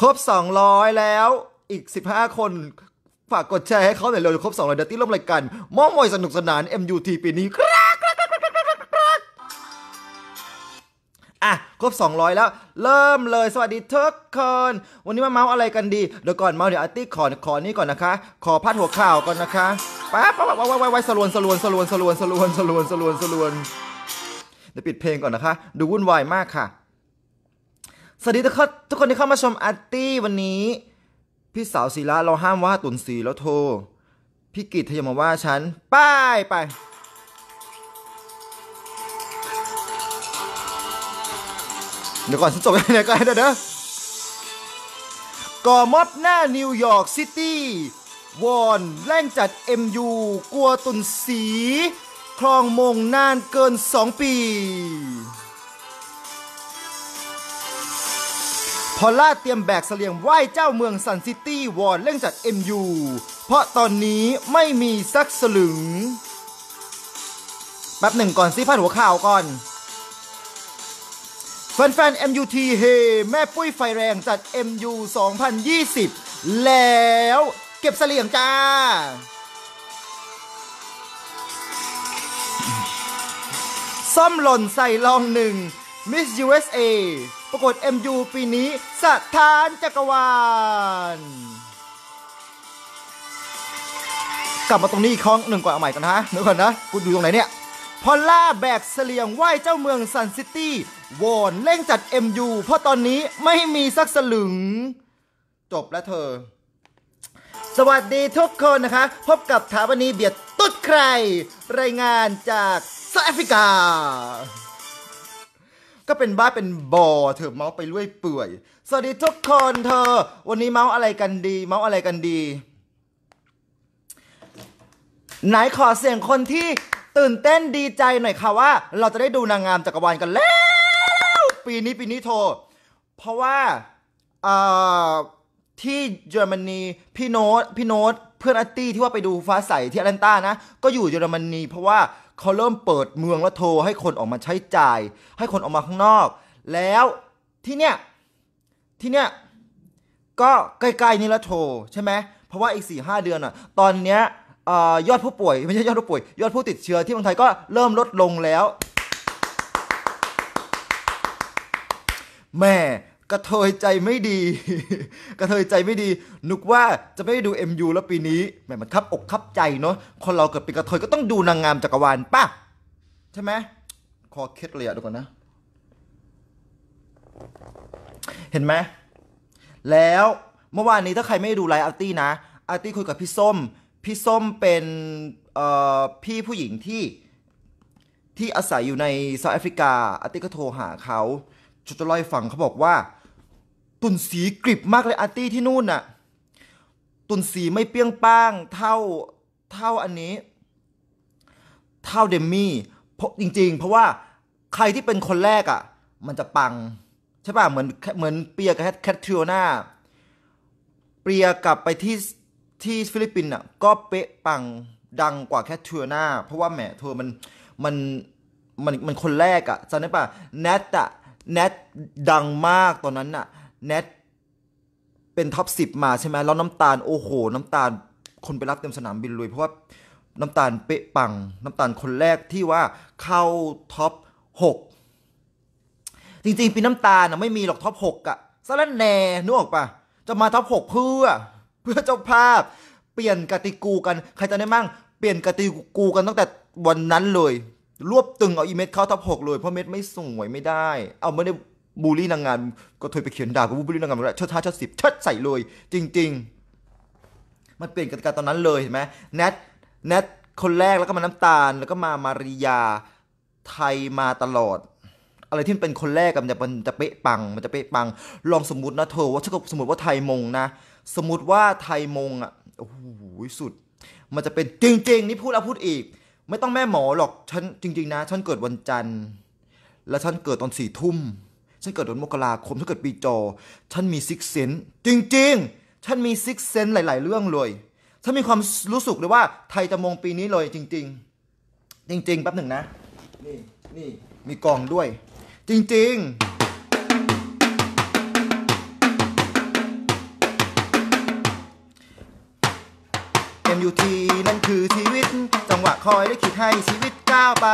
ครบ200แล้ว อีก 15 คน ฝากกดแชร์ให้เขาหน่อยเร็วครบ 200 เดี๋ยวติ่ร่วมรายการมอมอยสนุกสนาน MUT ปีนี้ครับอ่ะครบ200แล้ว เริ่มเลย สวัสดีทุกคน วันนี้มาเมาส์อะไรกันดี เดี๋ยวก่อนเมาส์เดี๋ยวอาร์ตี้ขอขอนี่ก่อนนะคะ ขอพัดหัวข่าวก่อนนะคะป๊าป๊าป๊าป๊าป๊าสลวนสลวนสลวนสลวนสลวนสลวนสลวนสลวนเดี๋ยวปิดเพลงก่อนนะคะ ดูวุ่นวายมากค่ะสวัสดีทุกคนทุกคนที่เข้ามาชมอาร์ตี้วันนี้ พี่สาวศิละเราห้ามว่าตุนสีแล้วโทรพี่กิตเธอยมาว่าฉัน ไปไปเดี๋ยวก่อนฉันจบไปไเนก่ก็ได้เด้อก่อมอบหน้านิวยอร์กซิตี้วอน แร่งจัด MU กลัวตุนสี คลองมงนานเกิน 2 ปีพอล่าเตรียมแบกเสลียงไหว้เจ้าเมืองซันซิตี้วอร์เร่งจัด MU เพราะตอนนี้ไม่มีซักสลึงแป๊บหนึ่งก่อนซิพาดหัวข่าวก่อนแฟนๆ MUT เฮแม่ปุ้ยไฟแรงจัด MU 2020 แล้วเก็บเสลียงจ้าซ่อมหล่นใส่ลองหนึ่ง Miss USA ปรากฏ MU ปีนี้สทานจักรวาล กลับมาตรงนี้อีกครองหนึ่งก่อนเอาใหม่กันนะเดี๋ยวก่อนนะกูดูตรงไหนเนี่ย พอลล่าแบกเสลียงไหวเจ้าเมืองซันซิตี้วอนเร่งจัด MU เพราะตอนนี้ไม่มีสักสลึง จบแล้วเธอ สวัสดีทุกคนนะคะ พบกับถาวนีเบียดตุดใคร รายงานจากซาแอฟริกาก็เป็นบ้าเป็นบอเธอเมาส์ไปเรื่อยเปื่อย สวัสดีทุกคนเธอ วันนี้เมาส์อะไรกันดี เมาส์อะไรกันดี ไหนขอเสียงคนที่ตื่นเต้นดีใจหน่อยค่ะว่า เราจะได้ดูนางงามจักรวาลกันแล้วปีนี้ปีนี้โทรเพราะว่าที่เยอรมนีพี่โน้ตพี่โน้ตเพื่อนอตตี้ที่ว่าไปดูฟ้าใสที่แอตแลนตานะ ก็อยู่เยอรมนีเพราะว่าเขาเริ่มเปิดเมืองและโทรให้คนออกมาใช้จ่าย ให้คนออกมาข้างนอก แล้วที่เนี้ยที่เนี้ยก็ใกล้ๆนี่ละโทรใช่ไหมเพราะว่าอีกสี่ห้าเดือนอ่ะตอนเนี้ยยอดผู้ป่วยไม่ใช่ยอดผู้ป่วย ยอดผู้ติดเชื้อที่เมืองไทยก็เริ่มลดลงแล้ว แม่กระเทยใจไม่ดี กระเทยใจไม่ดีนึกว่าจะไมู่ดอ็ู MU แล้วปีนี้แหมมันคับอกคับใจเนาะ คนเราเกิดเป็นกระเทย ก็ต้องดูนางงามจักรวาลป่ะใช่ไหม คอเคล็ดเลยอะดูก่อนนะ เห็นไหม แล้วเมื่อวานนี้ถ้าใครไม่ดูไลฟ์อาร์ตี้นะ อาร์ตี้คุยกับพี่ส้ม พี่ส้มเป็นพี่ผู้หญิงที่ที่อาศัยอยู่ในเซาท์แอฟริกาอาร์ตี้ก็โทรหาเขาชุดจะเล่าให้ฟังเขาบอกว่าตุนสีกริบมากเลยอาร์ตี้ที่นู่นน่ะ ตุนสีไม่เปี้ยงป้างเท่า เท่าอันนี้ เท่าเดมมี่เพราะจริงๆ เพราะว่าใครที่เป็นคนแรกอ่ะ มันจะปังใช่ป่ะ เหมือนเหมือนเปียกับแคทริโอนาเปียกลับไปที่ที่ฟิลิปปินส์อ่ะ ก็เป๊ะปังดังกว่าแคทริโอนาเพราะว่าแหมเธอมันมันมันมันคนแรกอะ่ะจำได้ป่ะ แนทอะแนทดังมากตอนนั้นอะ่ะเน็ตเป็นท็อปสิบมาใช่ไหมแล้วน้ำตาลโอ้โห น้ำตาลคนไปรับเต็มสนามบินเลย เพราะว่าน้ำตาลเป๊ะปังน้ำตาลคนแรกที่ว่าเข้าท็อปหกจริงๆปีน้ำตาลนะไม่มีหรอกท็อปหกอะซาลแหน่นึกออกปะจะมาท็อปหกเพื่อเพื่อเจ้าภาพเปลี่ยนกติกูกันใครจะได้มั่ง เปลี่ยนกติกูกันตั้งแต่วันนั้นเลย รวบตึงเอาอีเม็ดเข้าท็อปหกเลยเพราะเม็ดไม่สวยไม่ได้ เอาไม่ได้บูลลี่นางงามก็โทยไปเขียนด่ากับบูลลี่นางงามแล้วเชิดท้าเชิดสิบเชิดใส่เลย จริง ๆ มันเปลี่ยนกติกาตอนนั้นเลยเห็นไหมเน็ตเน็ตคนแรกแล้วก็มาน้ำตาลแล้วก็มามาริยาไทยมาตลอด อะไรที่เป็นคนแรกมันจะมันจะเป๊ะปังมันจะเป๊ะปัง ลองสมมตินะเธอว่าถ้าสมมติว่าไทยมงนะสมมติว่าไทยมงอ่ะโอ้โหสุด มันจะเป็นจริงๆนี่พูดแล้วพูดอีก ไม่ต้องแม่หมอหรอกฉันจริง ๆนะฉันเกิดวันจันทร์ แล้วฉันเกิดตอนสี่ทุ่มฉันเกิดเดือนมกราคมฉันเกิดปีจอฉันมีซิกเซนจริงๆฉันมีซิกเซนหลาย ๆเรื่องเลยฉันมีความรู้สึกเลยว่าไทยจะมงปีนี้เลย จริง ๆ จริงๆแป๊บหนึ่งนะนี่นี่ มีกองด้วย จริงๆเอ็มยูทีนั่นคือชีวิตจังหวะคอยได้คิดให้ชีวิตก้าวไป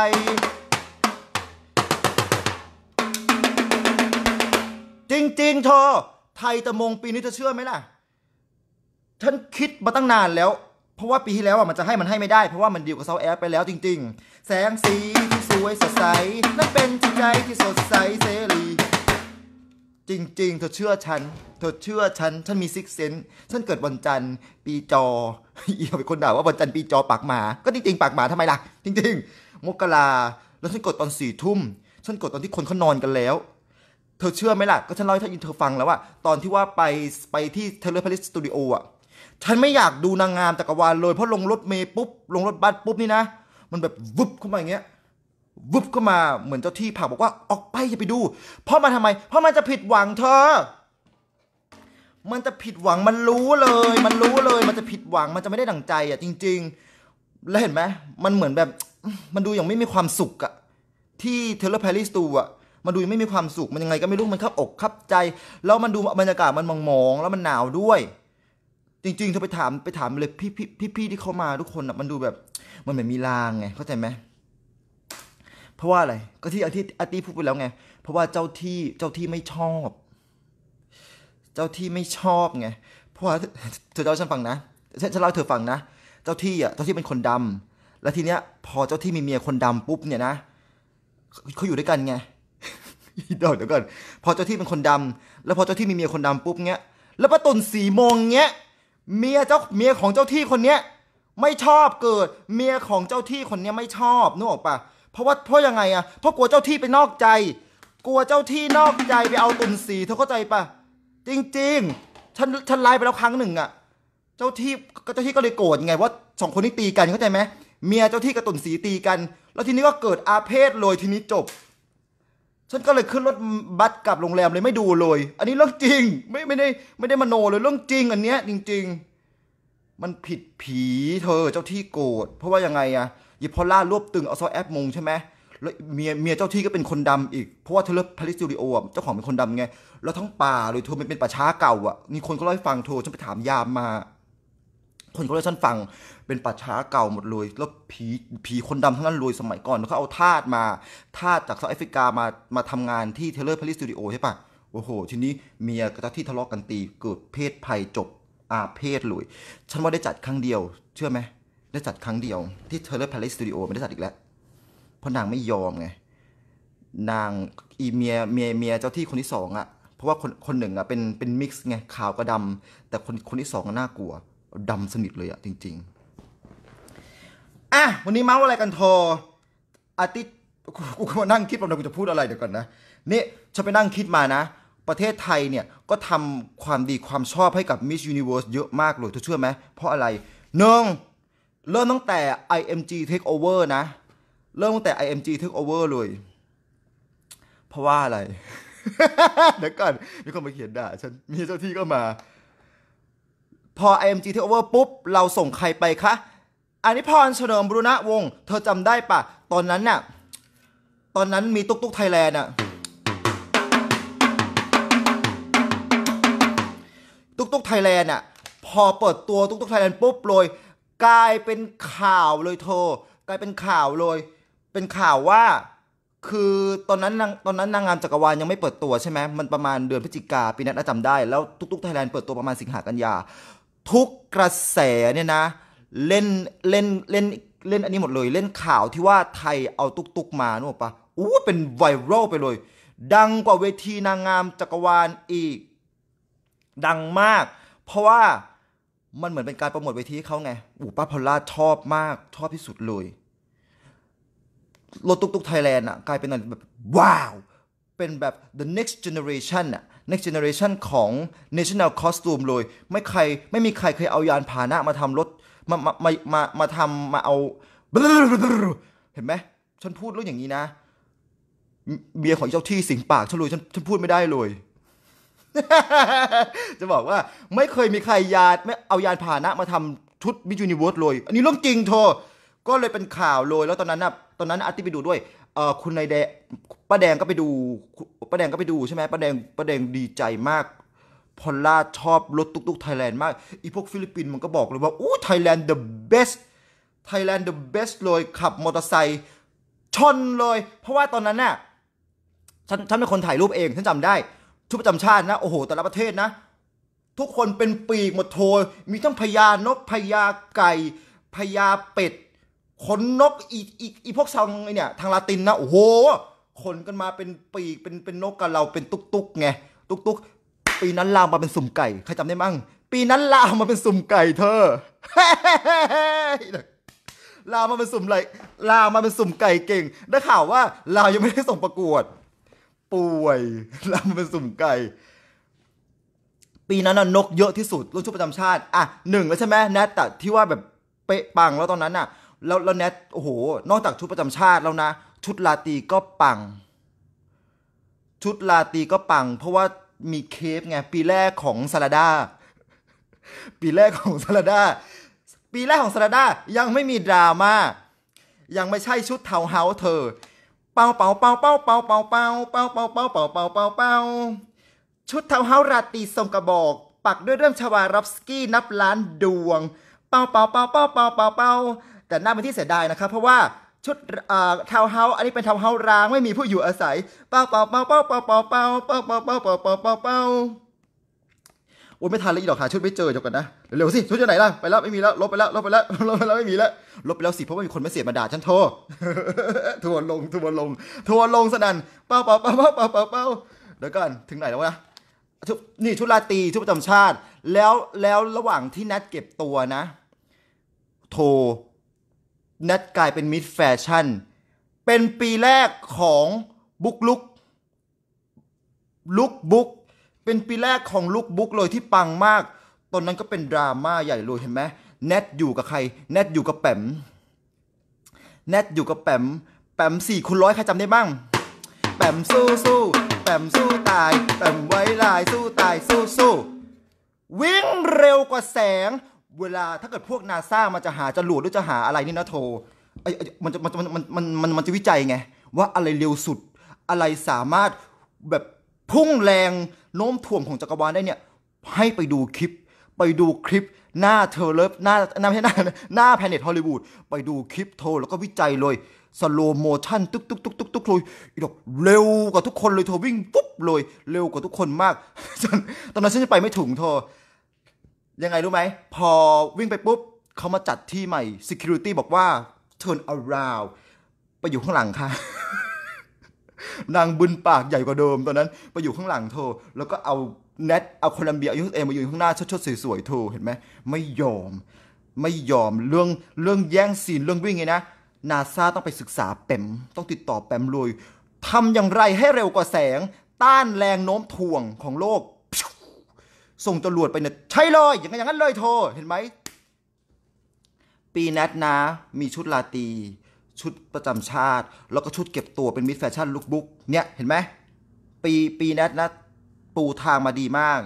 จริงๆเธอไทยตะมงปีนี้เธอเชื่อไหมล่ะ ฉันคิดมาตั้งนานแล้ว เพราะว่าปีที่แล้วอ่ะมันจะให้มันให้ไม่ได้ เพราะว่ามันดีกกับเซาแอฟไปแล้วจริง ๆ แสงสีที่สวยสดใสนั่นเป็นจิตใจที่สดใสเสรี จริงๆเธอเชื่อฉันเธอเชื่อฉันฉันมีซิกเซนฉันเกิดวันจันทร์ปีจอเอียวเป็นคนด่าว่าวันจันทร์ปีจอปากหมา ก็จริง ๆปากหมาทำไมล่ะ จริง ๆ มกราแล้วฉันกดตอนสี่ทุ่มฉันกดตอนที่คนเขานอนกันแล้วเธอเชื่อไหมล่ะก็ฉันเล่าให้ินเธอฟัง แล้วว่าตอนที่ว่าไปไปที่เทเลพาริสสตูดิโออ่ะฉันไม่อยากดูนางงามจักรวาลเลยเพราะลงรถเมย์ปุ๊บ ลงรถบัสปุ๊บนี่นะ มันแบบ วุบเข้ามาอย่างเงี้ยวุบเข้ามาเหมือนเจ้าที่ผักบอกว่าออกไปอย่าไปดู เพราะมันทำไม เพราะมันจะผิดหวังเธอ มันจะผิดหวังมันรู้เลย มันรู้เลยมันจะผิดหวังมันจะไม่ได้ดั่งใจอ่ะจริง ๆ แล้วเห็นไหม มันเหมือนแบบมันดูอย่างไม่มีความสุขอะที่เทเลพาริสตูอ่ะมันดูไม่มีความสุข มันยังไงก็ไม่รู้มันคับอกคับใจ แล้วมันดูบรรยากาศมันมองๆ แล้วมันหนาวด้วย จริงๆเธอไปถามไปถามเลยพี่พี่พี่ที่เขามาทุกคนอ่ะ มันดูแบบ มันเหมือนมีลางไง เข้าใจไหมเพราะว่าอะไร ก็ที่อาทิตย์อาทิตย์พูดไปแล้วไง เพราะว่าเจ้าที่เจ้าที่ไม่ชอบ เจ้าที่ไม่ชอบไง เพราะว่าเธอเล่าฉันฟังนะ ฉันเล่าเธอฟังนะ เจ้าที่อ่ะ เจ้าที่เป็นคนดำ แล้วทีเนี้ย พอเจ้าที่มีเมียคนดำปุ๊บเนี่ยนะเขาอยู่ด้วยกันไงเดี๋ยวเดี๋ยวก่อนพอเจ้าที่เป็นคนดำ แล้วพอเจ้าที่มีเมียคนดำปุ๊บเงี้ย แล้วป้าตุนสีโมงเงี้ย เมียเจ้าเมียของเจ้าที่คนเนี้ยไม่ชอบเกิดเมียของเจ้าที่คนเนี้ยไม่ชอบนึกออกปะเพราะว่าเพราะยังไงอะเพราะกลัวเจ้าที่ไปนอกใจ กลัวเจ้าที่นอกใจไปเอาตุนสีเธอเข้าใจปะจริงๆฉันฉันไล่์ไปแล้วครั้งหนึ่งอะเจ้าที่เจ้าที่ก็เลยโกรธไงว่าสองคนนี้ตีกันเข้าใจไหมเมียเจ้าที่กับตุนสีตีกัน แล้วทีนี้ก็เกิดอาเพศเลยทีนี้จบฉันก็เลยขึ้นรถบัสกลับโรงแรมเลยไม่ดูเลย อันนี้เรื่องจริง ไม่ไม่ได้ไม่ได้มโนเลยเรื่องจริง อันเนี้ยจริง ๆ มันผิดผีเธอเจ้าที่โกรธเพราะว่ายังไงอะยิพอล่ารวบตึงเอาซอแอปมงใช่ไหมแล้วเมียเมียเจ้าที่ก็เป็นคนดำอีกเพราะว่าเธอเลิกพาริสตูดิโอเจ้าของเป็นคนดำไงแล้วทั้งป่าเลยเธอมันเป็นป่าช้าเก่าอ่ะมีคนก็เล่าให้ฟังเธอฉันไปถามยามมาคนเขาเลยฉันฟัง เป็นป่าช้าเก่าหมดเลย แล้วผีผีคนดำทั้งนั้นรวยสมัยก่อน เขาเอาทาสมาทาสจากเซาท์แอฟริกามามาทำงานที่เทเลอร์พาริสสตูดิโอใช่ปะโอ้โห ทีนี้เมียกับเจ้าที่ทะเลาะกกันตี เกิดเพศภัยจบอาเพศเลยฉันว่าได้จัดครั้งเดียว เชื่อไหม ได้จัดครั้งเดียวที่เทเลอร์พาริสสตูดิโอไม่ได้จัดอีกแล้ว เพราะนางไม่ยอมไงนางอีเมียเมียเมียเจ้าที่คนที่สองอะเพราะว่าคนคนหนึ่งอะเป็นเป็นมิกซ์ไงขาวกับดำแต่คนคนที่สองน่ากลัวดำสนิทเลยอะจริงๆ อ่ะ วันนี้เมาส์อะไรกันทอ อาทิตย์กูกมานั่งคิดว่ากูจะพูดอะไรเดี๋ยวก่อนนะ นี่ฉันไปนั่งคิดมานะ ประเทศไทยเนี่ย ก็ทำความดีความชอบให้กับ Miss Universe เยอะมากเลยเธอเชื่อไหม เพราะอะไรหนึ่งเริ่มตั้งแต่ IMG Takeover นะ เริ่มตั้งแต่ IMG Takeover เลย เพราะว่าอะไร เดี๋ยวก่อนมีคนมาเขียนด่าฉันมีเจ้าที่ก็มาพอ IMG ที k โอเวอร์ปุ๊บ เราส่งใครไปคะอันนี้พรเฉลิมบุรณะวงเธอจำได้ปะตอนนั้นน่ะตอนนั้นมีตุ๊กตุ๊กไทยแลนด์อ่ะตุ๊กตุ๊กไทยแลนด์อ่ะพอเปิดตัวตุ๊กตุ๊กไทยแลนด์ปุ๊บเลย กลายเป็นข่าวเลยเธอกลายเป็นข่าวเลย เป็นข่าวว่า คือตอนนั้นตอนนั้นนางงามจักรวาลยังไม่เปิดตัวใช่ไหม มันประมาณเดือนพฤศจิกาปีนั้นจำได้ แล้ว ตุ๊กตุ๊กไทยแลนด์เปิดตัวประมาณสิงหากันยาทุกกระแสเนี่ยนะเล่นเล่นเล่นเล่นอันนี้หมดเลยเล่นข่าวที่ว่าไทยเอาตุกตุกมานึ่ปะอู้เป็นไวรัลไปเลย ดังกว่าเวทีนางงามจักรวาลอีก ดังมาก เพราะว่ามันเหมือนเป็นการโปรโมทเวทีเขาไงอู้ป้าพอลล่าชอบมาก ชอบที่สุดเลยรถตุกตุกไทยแลนด์อะกลายเป็นแบบว้าว เป็นแบบ the next generation อะ next generation ของ national costume เลย ไม่ใครไม่มีใครเคยเอายานพาหนะมาทำรถมามามามามาทำมาเอาเห็นไหม ฉันพูดเรื่องอย่างนี้นะ เบียร์ของเจ้าที่สิงปากฉันเลยฉันฉันพูดไม่ได้เลย จะบอกว่าไม่เคยมีใครยานไม่เอายานพาหนะ มาทำชุดมิจูนิเวิร์สเลย อันนี้เรื่องจริงเธอก็เลยเป็นข่าวเลย แล้วตอนนั้นนะตอนนั้นอาร์ติไปดูด้วยเออคุณนายแดงป้าแดงก็ไปดู ป้าแดงก็ไปดูใช่ไหมป้าแดง ป้าแดงดีใจมาก พอลล่าชอบ รถตุ๊กๆไทยแลนด์มาก อีพวกฟิลิปปินส์มันก็บอกเลยว่า อู้ไทยแลนด์ the best ไทยแลนด์ the best เลยขับมอเตอร์ไซค์ชนเลย เพราะว่าตอนนั้นน่ะ ฉันฉันเป็นคนถ่ายรูปเอง ฉันจำได้ชุดประจำชาตินะ โอ้โห แต่ละประเทศนะ ทุกคนเป็นปีกหมดโทยมีทั้งพญานก พญาไก่ พญาเป็ดขนนกอีอีอีพวกซองเนี่ยทางลาตินนะโอ้โหขนกันมาเป็นปีกเป็นเป็นนกกับเราเป็นตุกตุกไงตุกตุกปีนั้นลามมาเป็นสุ่มไก่ใครจำได้มั้งปีนั้นลามมาเป็นสุ่มไก่เธอลาวมาเป็นสุ่มไรลาวมาเป็นสุ่มไก่เก่งได้ข่าวว่าลาวยังไม่ได้ส่งประกวด ป่วยลาวมาเป็นสุ่มไก่ ปีนั้นนกเยอะที่สุดรุ่นชุดประจำชาติอ่ะหนึ่งแล้วใช่ไหมแนทแต่ที่ว่าแบบเป๊ะปังแล้วตอนนั้นอ่ะแล้วแล้วเนทโอ้โห นอกจากชุดประจำชาติแล้วนะ ชุดลาตีก็ปัง ชุดลาตีก็ปัง เพราะว่ามีเคปไง ปีแรกของซาลาดา ปีแรกของซาลาดา ปีแรกของซาลาดา ยังไม่มีดราม่า ยังไม่ใช่ชุดเทาเฮาเธอ เป่าเป่าเป่าเป่าเป่าเป่าเป่าเป่าเป่าเป่าเป่าเป่าเป่าเป่าชุดเทาเฮาราตีทรงกระบอก ปักด้วยเรื่องชวารอฟสกี้นับล้านดวง เป่าเป่าเป่าเป่าเป่าเป่าเป่าแต่น่าเป็นที่เสียดายนะครับ เพราะว่าชุดอ่ทาวเฮาอันนี้เป็นทาวเฮาร้างไม่มีผู้อยู่อาศัยเป้าเป้าเป้าเป้าเป้าเป้าเป้าเป้าเป้าเป้าเป้าเป้าเป้าเป้าโอ้ยไม่ทันเลยอีดอกหาชุดไม่เจอจบกันนะเร็วสิชุดอยู่ไหนล่ะไปแล้วไม่มีแล้วลบไปแล้วลบไปแล้วลบไปแล้วไม่มีแล้วลบไปแล้วสิเพราะว่ามีคนไม่เสียบมาด่าฉันโทรทัวลงทัวลงทัวลงสนั่นเป้าเป้าเป้าเป้าเป้าเป้าเปาเดี๋ยวก่อนถึงไหนแล้ววะชุดนี่ชุดราตรีชุดประจำชาติ แล้วแล้วระหว่างที่นัดเก็บตัวนะ โทรนัดกลายเป็นมิดแฟชั่น เป็นปีแรกของบุกลุกลุกบุกเป็นปีแรกของลุกบุกเลยที่ปังมาก ตอนนั้นก็เป็นดราม่าใหญ่เลยเห็นไหมแนทอยู่กับใครแนทอยู่กับแปมแนทอยู่กับแปม แปมสี่คูณร้อยใครจำได้บ้าง แปมสู้สู้แปมสู้ตาย แปมไว้ลายสู้ตายสู้สู้วิ่งเร็วกว่าแสงเวลาถ้าเกิดพวกนาซามันจะหาจรวดหรือจะหาอะไรนี่นะโทไอ้มันจะมันจะมันมันมันมันจะวิจัยไง ว่าอะไรเร็วสุดอะไรสามารถแบบพุ่งแรงโน้มถ่วงของจักรวาลได้เนี่ย ให้ไปดูคลิป ไปดูคลิป หน้าเทเลฟหน้าหน้าไม่ใช่หน้าหน้าแพนเน็ตฮอลลีวูดไปดูคลิปโทแล้วก็วิจัยเลยสโลโมชั่นตุ๊กตุ๊กตุ๊กตุ๊กตุ๊กเลยอีดอกเร็วกว่าทุกคนเลยเธอวิ่งปุ๊บเลยเร็วกว่าทุกคนมากตอนนั้นฉันจะไปไม่ถึงเธอยังไงรู้ไหม พอวิ่งไปปุ๊บเขามาจัดที่ใหม่ security บอกว่า turn around ไปอยู่ข้างหลังค่ะนางบุญปากใหญ่กว่าเดิมตอนนั้น ไปอยู่ข้างหลังเธอแล้วก็เอาเน็ตเอาโคลัมเบียอายูเอมาอยู่ข้างหน้าชดๆ สวยๆเธอเห็นไหม ไม่ยอม ไม่ยอมเรื่องเรื่องแย่งซีนเรื่องวิ่งไงนะนาซาต้องไปศึกษาแปมต้องติดต่อแปมรวยทำอย่างไรให้เร็วกว่าแสง ต้านแรงโน้มถ่วงของโลกส่งตำรวจไปเนี่ย ใช่เลยอย่างนั้นอย่างนั้นเลยโทร เห็นไหม ปีนัดนะ มีชุดลาตี ชุดประจำชาติ แล้วก็ชุดเก็บตัวเป็นมิสแฟชั่นลุคบุ๊กเนี่ย เห็นไหม ปีปีนัดนะ ปูทางมาดีมาก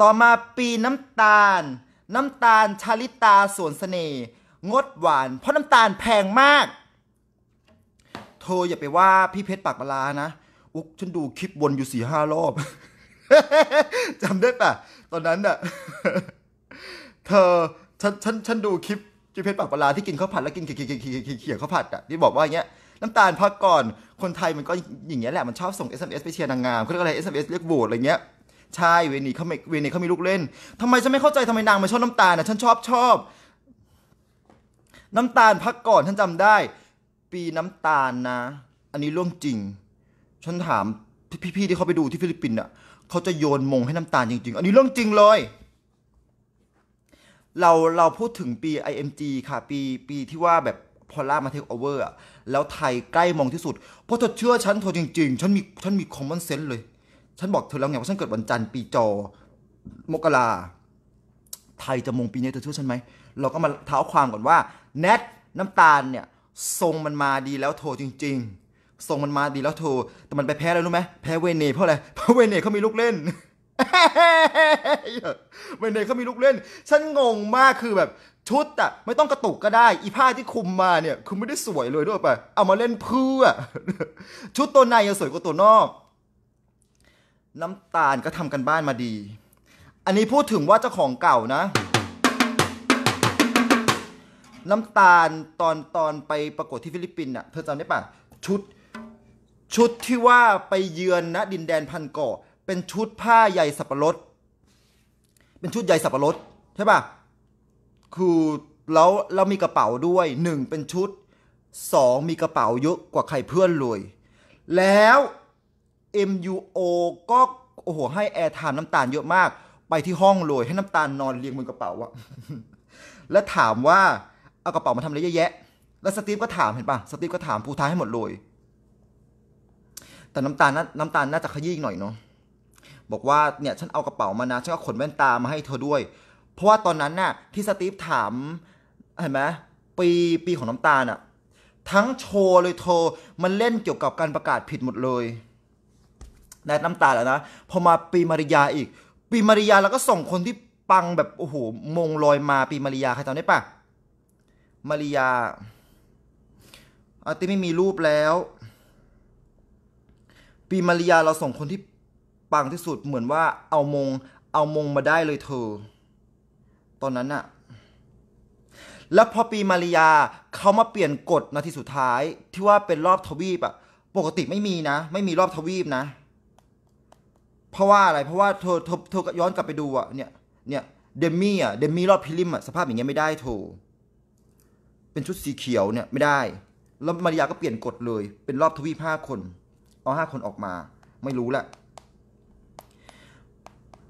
ต่อมาปีน้ำตาล น้ำตาลชาลิตาสวนสเสน่งดหวาน เพราะน้ำตาลแพงมากโธรอย่าไปว่าพี่เพชรปากปลานะ อุ๊กฉันดูคลิปวนอยู่สี่ห้ารอบจำได้ปะตอนนั้นน่ะ เธอ ฉัน ฉัน ฉันดูคลิปจีเพชรปากปลา ที่กินข้าวผัดแล้วกินเขี่ยเขี่ยเขี่ยเขี่ยข้าวผัดอ่ะ ที่บอกว่าอย่างเงี้ย น้ำตาลพักก่อน คนไทยมันก็อย่างเงี้ยแหละ มันชอบส่ง SMS ไปเชียร์นางงามเขาเรียกอะไร SMS เรียกโบวตอะไรเงี้ย ใช่ เวนี่เขาไม่เวนี่เขามีลูกเล่น ทำไมฉันไม่เข้าใจทำไมนางมาชอบน้ำตาลนะฉันชอบชอบน้ำตาลพักก่อนฉันจำได้ ปีน้ำตาลนะ อันนี้เรื่องจริง ฉันถามพี่ๆที่เขาไปดูที่ฟิลิปปินส์อ่ะเขาจะโยนมงให้น้ำตาลจริง ๆ อันนี้เรื่องจริงเลย เราเราพูดถึงปี IMG ค่ะปีปีที่ว่าแบบพอล่ามาเทคโอเวอร์อะแล้วไทยใกล้มองที่สุด เพราะเธอเชื่อฉันเธอจริง ๆ ฉันมีฉันมีคอมมอนเซนส์เลย ฉันบอกเธอแล้วไงว่าฉันเกิดวันจันทร์ปีจอมกราไทยจะมองปีนี้เธอเชื่อฉันไหมเราก็มาเท้าความก่อนว่า แนทน้ำตาลเนี่ยทรงมันมาดีแล้วโทรจริง ๆส่งมันมาดีแล้วโทแต่มันไปแพ้แล้วรู้ไหมแพ้เวเนเพราะอะไร เพราะเวเนเขามีลูกเล่นเวเนเขามีลูกเล่น ฉันงงมากคือแบบชุดอะไม่ต้องกระตุกก็ได้ อีผ้าที่คุมมาเนี่ยคือไม่ได้สวยเลยด้วยไปเอามาเล่นเพื่อ ชุดตัวในยังสวยกว่าตัวนอก น้ำตาลก็ทำกันบ้านมาดี อันนี้พูดถึงว่าเจ้าของเก่านะ น้ำตาลตอนตอนไปประกวดที่ฟิลิปปินส์อะเธอจำได้ปะชุดชุดที่ว่าไปเยือนณดินแดนพันเกาะเป็นชุดผ้าใยสับปะรด เป็นชุดใยสับปะรดใช่ปะคือแล้วเรามีกระเป๋าด้วยหนึ่งเป็นชุดสองมีกระเป๋าเยอะกว่าใครเพื่อนเลย แล้ว MUO ก็โอ้โหให้แอร์ไทม์น้ำตาลเยอะมาก ไปที่ห้องเลยให้น้ำตาลนอนเรียงบนกระเป๋าอะและถามว่าเอากระเป๋ามาทำอะไรเยอะแยะ แล้วสตีฟก็ถามเห็นปะสตีฟก็ถามผู้ท้ายให้หมดเลยแต่น้ำตาลน้ำตาลน่าจะขยี้หน่อยเนาะบอกว่าเนี่ยฉันเอากระเป๋ามานะฉันก็ขนแว่นตามาให้เธอด้วย เพราะว่าตอนนั้นน่ะที่สตีฟถามเห็นไหมปีปีของน้ำตาลอะทั้งโชว์เลยเธอมันเล่นเกี่ยวกับการประกาศผิดหมดเลยแนน้ำตาแล้วนะพอมาปีมาริยาอีก ปีมาริยาแล้วก็ส่งคนที่ปังแบบโอ้โหมงลอยมาปีมาริยาใครจำได้ปะมาริยาอาติไม่มีรูปแล้วปีมาริยาเราส่งคนที่ปังที่สุดเหมือนว่าเอามงเอามงมาได้เลยเธอตอนนั้นอะแล้วพอปีมาริยาเขามาเปลี่ยนกฎนาทีสุดท้าย ที่ว่าเป็นรอบทวีปอะปกติไม่มีนะ ไม่มีรอบทวีปนะ เพราะว่าอะไรเพราะว่าเธอเธอเธอย้อนกลับไปดูอะเนี่ยเนี่ยเดมี่อะเดมี่รอบพิลิมอะสภาพอย่างเงี้ยไม่ได้เธอเป็นชุดสีเขียวเนี่ยไม่ได้ แล้วมาริยาก็เปลี่ยนกฎเลย เป็นรอบทวีปห้าคนอาห้าคนออกมาไม่รู้แหละ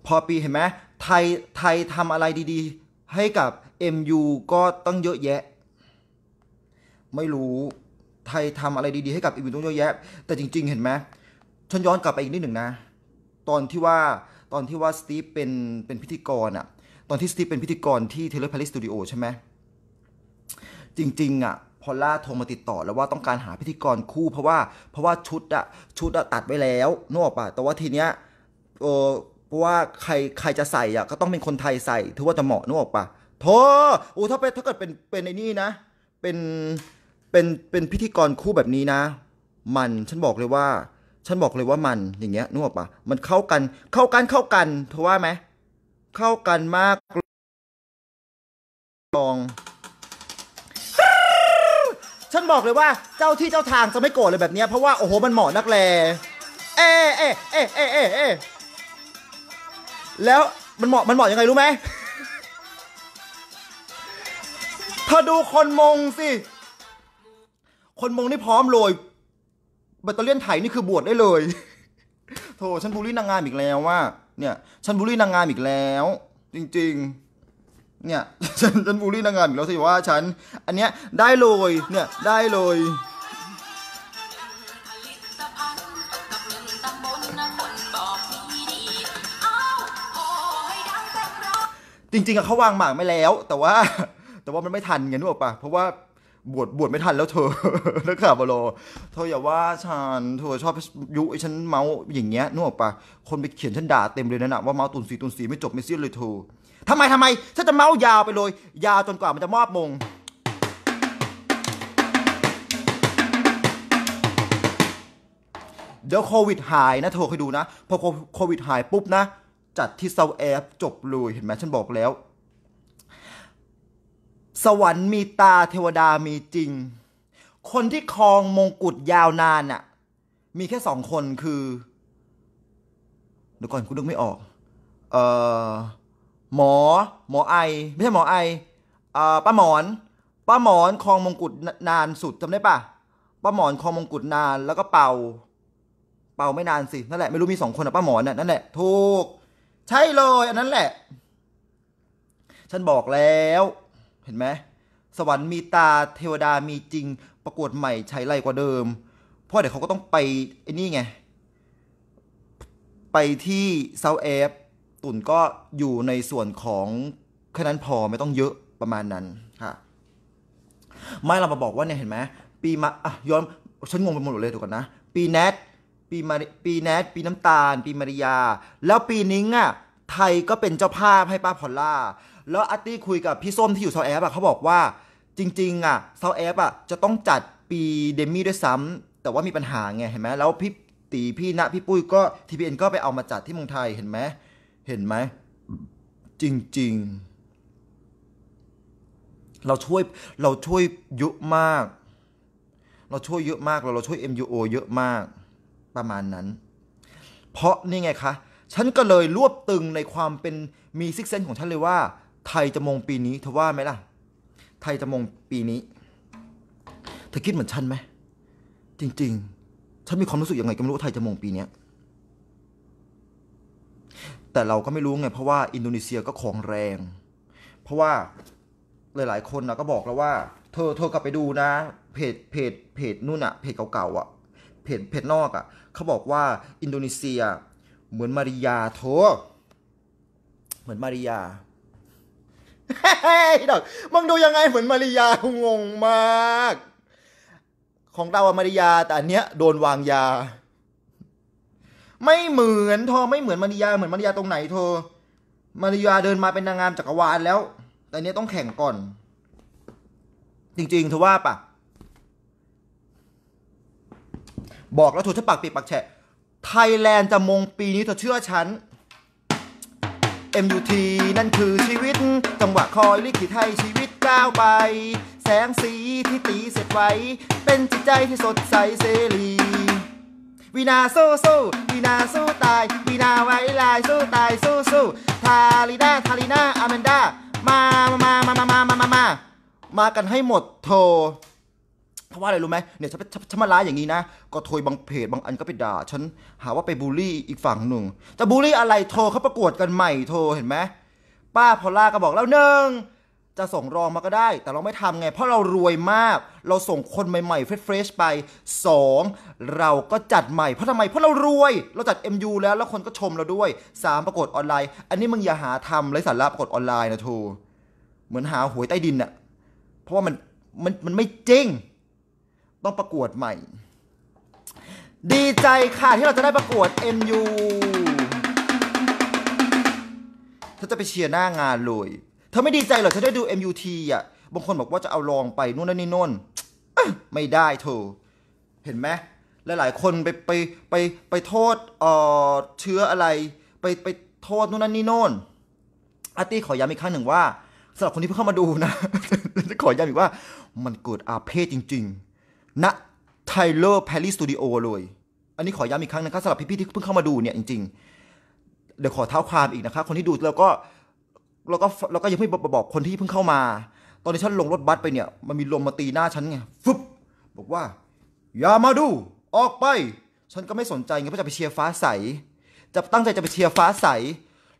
พอปีเห็นไหมไทยไทยทำอะไรดีๆ ให้กับ MU ก็ต้องเยอะแยะ ไม่รู้ไทยทำอะไรดีๆ ให้กับ MU ต้องเยอะแยะ แต่จริงๆ เห็นไหมฉันย้อนกลับไปอีกนิดหนึ่งนะ ตอนที่ว่าตอนที่ว่าสตีฟเป็นเป็นพิธีกรอะตอนที่สตีฟเป็นพิธีกรที่เทเลพาริสตูดิโอใช่ไหมจริงๆอะพอลล่าโทรมาติดต่อ แล้วว่าต้องการหาพิธีกรคู่เพราะว่าเพราะว่าชุดอะชุดอะตัดไว้แล้วนูกอป่ะแต่ว่าทีเนี้ยเออเพราะว่าใครใครจะใส่อะก็ต้องเป็นคนไทยใส่ถือว่าจะเหมาะนึกออกปะโธ่โอ้ถ้าเป็นถ้าเกิดเป็นเป็นไอ้นี่นะ เป็นเป็นเป็นพิธีกรคู่แบบนี้นะ มันฉันบอกเลยว่า ฉันบอกเลยว่ามันอย่างเงี้ยนึกออกปะมันเข้ากัน เข้ากันเข้ากันเธอว่าไหมเข้ากันมากลองฉันบอกเลยว่าเจ้าที่เจ้าทางจะไม่โกรธเลยแบบนี้ เพราะว่าโอ้โหมันเหมาะนักแลเอเอเอเอเอเอแล้วมันเหมาะมันเหมาะยังไงรู้ไหมเธอดูคนมงสิ คนมงนี่พร้อมเลยบัตเตอรี่ไถ่นี่คือบวชได้เลยโธ่ฉันบุรีนางงามอีกแล้วว่าเนี่ยฉันบุรีนางงามอีกแล้ว จริงๆเนี่ยฉันฉันบูลลี่นางงามอีกแล้วสิว่าฉันอันเนี้ยได้เลยเนี่ยได้เลย จริงๆอะเขาวางหมากไม่แล้ว แต่ว่าแต่ว่ามันไม่ทันไงนึกออกปะเพราะว่าบวชบวชไม่ทันแล้วเธอนักข่าวบอลเธออย่าว่าฉันเธอชอบยุไอฉันเมาอย่างเงี้ยนึกออกปะคนไปเขียนฉันด่าเต็มเลยนะนะว่าเมาตุนสีตุนสีไม่จบไม่สิ้นเลยเธอทำไมทำไมฉันจะเมาส์ยาวไปเลย ยาวจนกว่ามันจะมอบมงเดี๋ยวโควิดหาย นะเธอคอยดูนะพอโควิดหายปุ๊บนะ จัดที่เซาแอฟจบเลย เห็นไหมฉันบอกแล้ว สวรรค์มีตาเทวดามีจริง คนที่ครองมงกุฎยาวนานน่ะ มีแค่สองคนคือ เดี๋ยวก่อนคุณนึกไม่ออก เอ่อหมอหมอไอไม่ใช่หมอไออป้าหมอนป้าหมอนคลองมงกุฎนานสุดจำได้ปะป้าหมอนคลองมงกุฎนานแล้วก็เป่า เป่าไม่นานสินั่นแหละไม่รู้มีสองคนอะป้าหมอนน่ะนั่นแหละถูกใช่เลยอันนั้นแหละฉันบอกแล้ว เห็นไหมสวรรค์มีตาเทวดามีจริงประกวดใหม่ใช้ไรกว่าเดิม เพราะเดี๋ยวเขาก็ต้องไปไอ้นี่ไงไปที่เซาท์แอฟตุนก็อยู่ในส่วนของแค่นั้นพอไม่ต้องเยอะประมาณนั้นค่ะไม่เรามาบอกว่าเนี่ย เห็นไหมปีมาอ่ะย้อนฉันงงไปหมดเลยถูกกันนะ ปีแนทปีมาปีแนทปีน้ำตาล ปีมาริยา แล้วปีนิ้งอ่ะ ไทยก็เป็นเจ้าภาพให้ป้าพอลล่า แล้วอัตตี้คุยกับพี่ส้มที่อยู่เซาแอฟอะเขาบอกว่าจริงๆอะเซาแอฟอะจะต้องจัดปีเดมี่ด้วยซ้ำ แต่ว่ามีปัญหาไงเห็นไหมแล้วพี่ตีพี่ณพี่ปุ้ยก็ทีพีเอ็นก็ไปเอามาจัดที่เมืองไทยเห็นไหมเห็นไหม จริงๆ เราช่วยเราช่วยเยอะมากเราช่วยเยอะมากเราเราช่วย MUO เยอะมากประมาณนั้น เพราะนี่ไงคะ ฉันก็เลยรวบตึงในความเป็นมีซิกเซนของฉันเลยว่าไทยจะมงปีนี้เธอว่าไหมล่ะ ไทยจะมงปีนี้ เธอคิดเหมือนฉันไหมจริงๆ ฉันมีความรู้สึกยังไงก็ไม่รู้ไทยจะมงปีเนี้ยแต่เราก็ไม่รู้ไงเพราะว่าอินโดนีเซียก็ของแรง เพราะว่าหลายๆคนนะก็บอกแล้วว่าเธอเธอกลับไปดูนะ เพจเพจเพจนู่นอะเพจเก่าๆอะเพจเพจนอกอะเขาบอกว่าอินโดนีเซีย เหมือนมาริยาเธอเหมือนมาริยา เฮ้ยดอกมึงดูยังไงเหมือนมาริยางงมาก ของเราอะมาริยาแต่อันเนี้ยโดนวางยาไม่เหมือนเธอไม่เหมือนมาริยาเหมือนมาริยาตรงไหนเธอมาริยาเดินมาเป็นนางงามจักรวาลแล้ว แต่เนี้ยต้องแข่งก่อน จริงๆเธอว่าปะบอกแล้วถธอถ้าปากปีปากแฉะไทยแลนด์จะมงปีนี้เธอเชื่อฉัน MUT นั่นคือชีวิตจังหวะคอยลิขิตให้ชีวิตก้าวไป แสงสีที่ตีเสร็จไว้ เป็นจิตใจที่สดใสเสรีวีนาสู้สู้วีนาสู้ตายวีนาไว้ลายสู้ตายสู้สู้ทาลีนาทาลีนาอเมนดามามามามามามามามามากันให้หมดโทเพราะว่าอะไรรู้ไหมเนี่ยฉันฉันมาล้าอย่างนี้นะก็โทยบางเพจบางอันก็ไปด่า ฉันหาว่าไปบูลลี่อีกฝั่งหนึ่งจะบูลลี่อะไรโทรเขาประกวดกันใหม่โทรเห็นไหมป้าพอล่าก็บอกแล้วหนึ่งจะส่งรองมาก็ได้ แต่เราไม่ทำไงเพราะเรารวยมากเราส่งคนใหม่ๆเฟรชๆไป 2. เราก็จัดใหม่เพราะทำไมเพราะเรารวย เราจัด MU แล้วแล้วคนก็ชมเราด้วย 3. ประกวดออนไลน์ อันนี้มึงอย่าหาทำไรสาระประกวดออนไลน์นะทูเหมือนหาหวยใต้ดินอะเพราะว่ามันมันมันไม่จริง ต้องประกวดใหม่ ดีใจค่ะที่เราจะได้ประกวด MU ถ้าจะไปเชียร์หน้างานเลยเธอไม่ดีใจเหรอเธอได้ดู MUT อ่ะ บางคนบอกว่าจะเอาลองไปนู่นนั่นนี่นู่นไม่ได้เธอ เห็นไหม หลาย ๆ คนไปไปไปไปโทษเอ่อเชื้ออะไร ไปไปโทษนู่นนั่นนี่น่น อาร์ตี้ขอย้ำอีกครั้งหนึ่งว่าสำหรับคนที่เพิ่งเข้ามาดูนะจะขอย้ำอีกว่ามันเกิดอาเพศจริง ๆ ณ ไทเลอร์แพลี่สตูดิโอเลย อันนี้ขอย้ำอีกครั้งนะครับสำหรับพี่ๆ ที่เพิ่งเข้ามาดูเนี่ยจริงๆ เดี๋ยวขอเท้าความอีกนะครับคนที่ดูแล้วก็แล้วก็แล้วก็ยังไม่บอก คนที่เพิ่งเข้ามา ตอนที่ฉันลงรถบัสไปเนี่ย มันมีลมมาตีหน้าฉันไง ฟึบ บอกว่า อย่ามาดู ออกไป ฉันก็ไม่สนใจไงเพราะจะไปเชียร์ฟ้าใส จะตั้งใจจะไปเชียร์ฟ้าใส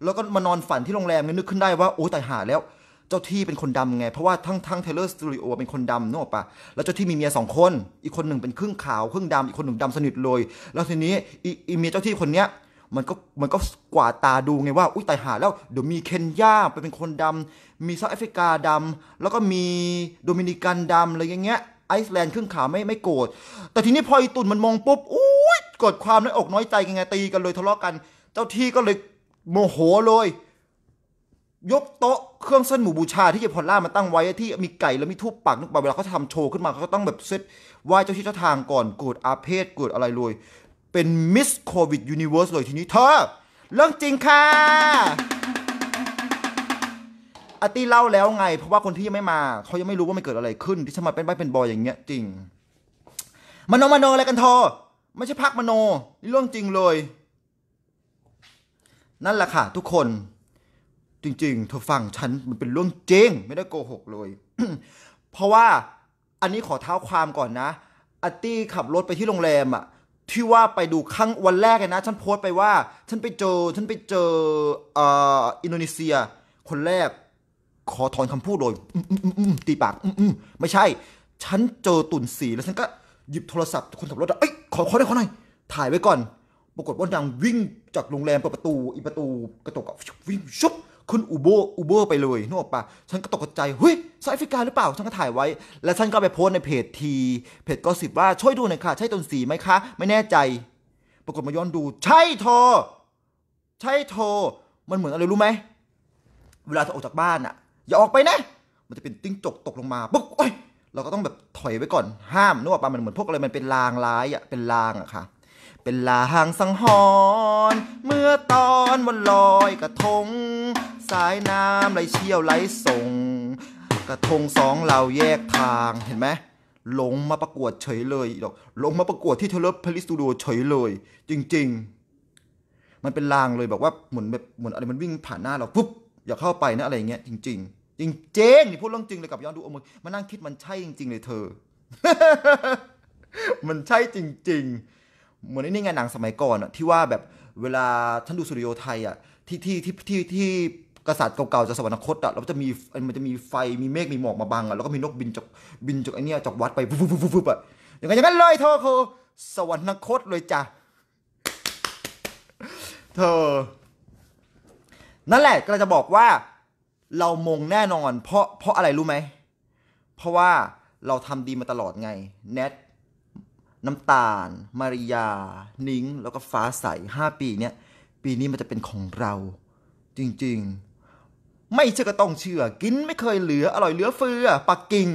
แล้วก็มานอนฝันที่โรงแรมนึกขึ้นได้ว่า โอ้ตายหาแล้วเจ้าที่เป็นคนดำไง เพราะว่าทั้งทั้งเทเลอร์สตูดิโอเป็นคนดำนึกออกปะแล้วเจ้าที่มีเมียสองคน อีกคนหนึ่งเป็นครึ่งขาวครึ่งดำอีกคนหนึ่งดำสนิทเลย แล้วทีนี้อีเมียเจ้าที่คนเนี้ยมันก็มันก็กวาดตาดูไงว่า อุ้ยตายหาแล้วเดี๋ยวมีเคนยาไปเป็นคนดำ มีเซาท์แอฟริกาดำ แล้วก็มีโดมินิกันดำอะไรอย่างเงี้ยไอซ์แลนด์ครึ่งขาไม่ไม่โกรธแต่ทีนี้พออีตุนมันมองปุ๊บอุ้ย กดความน้อยอกน้อยใจยังไงตีกันเลยทะเลาะกันเจ้าที่ก็เลยโมโหเลย ยกโต๊ะเครื่องเส้นหมูบูชา ที่เยพอลล่ามาตั้งไว้ที่มีไก่แล้วมีทูบปักนึกาเวลาเขาทำโชว์ขึ้นมาเขาต้องแบบเซตไหว้เจ้าที่เจ้าทางก่อนกูดอาเพศกูดอะไรเลยเป็นมิสโควิดยูนิเวอร์สเลยทีนี้เธอเรื่องจริงค่ะอาตี้เล่าแล้วไง เพราะว่าคนที่ยังไม่มา เขายังไม่รู้ว่ามันเกิดอะไรขึ้น ที่ฉันมาเป็นใบเป็นบอยอย่างเงี้ยจริง มโนมโนอะไรกันทอไม่ใช่พักมโนนี่เรื่องจริงเลย นั่นแหละค่ะทุกคน จริงๆเธอฟังฉันมันเป็นเรื่องจริง ไม่ได้โกหกเลย เพราะว่าอันนี้ขอเท้าความก่อนนะอาตี้ขับรถไปที่โรงแรมอะ่ะที่ว่าไปดูครั้งวันแรกเลยนะ ฉันโพสต์ไปว่า ฉันไปเจอ ฉันไปเจอเอ่ออินโดนีเซีย คนแรก ขอถอนคำพูดโดยตีปาก ไม่ใช่ ฉันเจอตุ่นสี แล้วฉันก็หยิบโทรศัพท์ คนขับรถเอ้ย ขอขอหน่อยขอหน่อย ถ่ายไว้ก่อน ปรากฏว่านางวิ่งจากโรงแรมเปิดประตูอีประตูกระจกวิ่งชุบขึ้นอูเบอร์อูเบอร์ไปเลยนึกออกปะฉันก็ตกใจเฮ้ยสซายฟิกาหรือเปล่า ฉันก็ถ่ายไว้ และฉันก็ไปโพสในเพจที เพจก็สิบว่าช่วยดูหน่อยค่ะ ใช่ตนสีไหมคะ ไม่แน่ใจ ปรากฏมาย้อนดู ใช่ทอ ใช่ทอ มันเหมือนอะไรรู้ไหม เวลาเธอออกจากบ้านอะอย่าออกไปนะ มันจะเป็นติ้งจกตกลงมา ปุ๊บโอ้ย เราก็ต้องแบบถอยไว้ก่อน ห้ามนึกออกปะมันเหมือนพวกอะไร มันเป็นลางร้ายอะเป็นลางอะค่ะเป็นลางสังหรณ์เมื่อตอนวันลอยกระทงสายน้ำไหลเชี่ยวไหลส่ง กระทงสองเราแยกทางเห็นไหมลงมาประกวดเฉยเลยดอกลงมาประกวดที่เทเลพลิสตูดิโอเฉยเลย จริง ๆ มันเป็นลางเลยบอกว่าเหมือนแบบเหมือนอะไรมันวิ่งผ่านหน้าเราปุ๊บอยากเข้าไปนะอะไรเงี้ยจริง ๆ จริงเจ๊งนี่พูดเรื่องจริงเลยกับย้อนดูอมือมานั่งคิดมันใช่จริงๆเลยเธอมันใช่จริง ๆเหมือนในงานหนังสมัยก่อนอะที่ว่าแบบเวลาท่านดูสุริโยไทยอะที่ที่ที่ที่ที่กษัตริย์เก่าๆ จะสวรรคตอะแล้วจะมีมันจะมีไฟมีเมฆมีหมอกมาบังอะแล้วก็มีนกบินจากบินจากไอเนี้ยจากวัดไปฟุบฟุฟบอะอย่างนั้นอย่างนั้นเลยเธอคือสวรรคตเลยจ้ะเธอ นั่นแหละก็จะบอกว่า เรามงแน่นอนเพราะเพราะอะไรรู้ไหมเพราะว่าเราทำดีมาตลอดไง แนทน้ำตาล มาริยา นิ้ง แล้วก็ฟ้าใสห้าปีเนี้ยปีนี้มันจะเป็นของเรา จริงๆ ไม่เชื่อก็ต้องเชื่อ กินไม่เคยเหลือ อร่อยเหลือเฟือ ปักกิ่ง